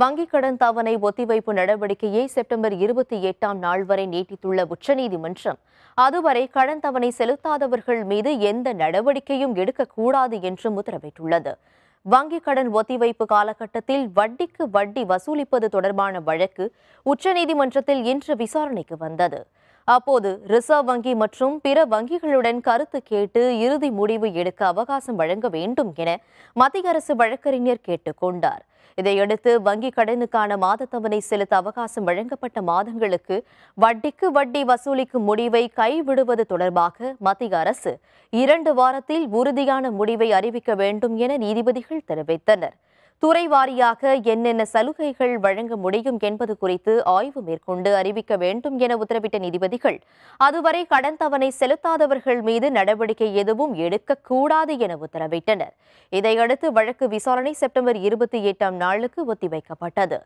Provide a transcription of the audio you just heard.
வங்கிக் கடன் தவணை ஒத்திவைப்பு நடவடிக்கையை செப்டம்பர் இருபத்தி எட்டாம் நாள் வரை நீட்டித்துள்ள உச்சநீதிமன்றம் அதுவரை கடன் தவணை செலுத்தாதவர்கள் மீது எந்த நடவடிக்கையும் எடுக்கக்கூடாது என்றும் உத்தரவிட்டுள்ளது வங்கிக் கடன் ஒத்திவைப்பு காலகட்டத்தில் வட்டிக்கு வட்டி வசூலிப்பது தொடர்பான வழக்கு உச்சநீதிமன்றத்தில் இன்று விசாரணைக்கு வந்தது அப்போது ரிசர்வ் வங்கி மற்றும் பிற வங்கிகளுடன் கருத்து கேட்டு இறுதி முடிவு எடுக்க அவகாசம் வழங்க வேண்டும் என மத்திய அரசு வழக்கறிஞர் கேட்டுக்கொண்டார் இதையடுத்து வங்கி கடனுக்கான மாதத்தவணை செலுத்த அவகாசம் வழங்கப்பட்ட மாதங்களுக்கு வட்டிக்கு வட்டி வசூலிக்கும் முடிவை கைவிடுவது தொடர்பாக மத்திய அரசு இரண்டு வாரத்தில் உறுதியான முடிவை அறிவிக்க வேண்டும் என நீதிபதிகள் தெரிவித்தனர் துறை வாரியாக என்னென்ன சலுகைகள் வழங்க முடியும் என்பது குறித்து ஆய்வு மேற்கொண்டு அறிவிக்க வேண்டும் என உத்தரவிட்ட நீதிபதிகள் அதுவரை கடன் தவணை செலுத்தாதவர்கள் மீது நடவடிக்கை எதுவும் எடுக்கக்கூடாது என உத்தரவிட்டனர் இதையடுத்து வழக்கு விசாரணை செப்டம்பர் இருபத்தி எட்டாம் நாளுக்கு ஒத்திவைக்கப்பட்டது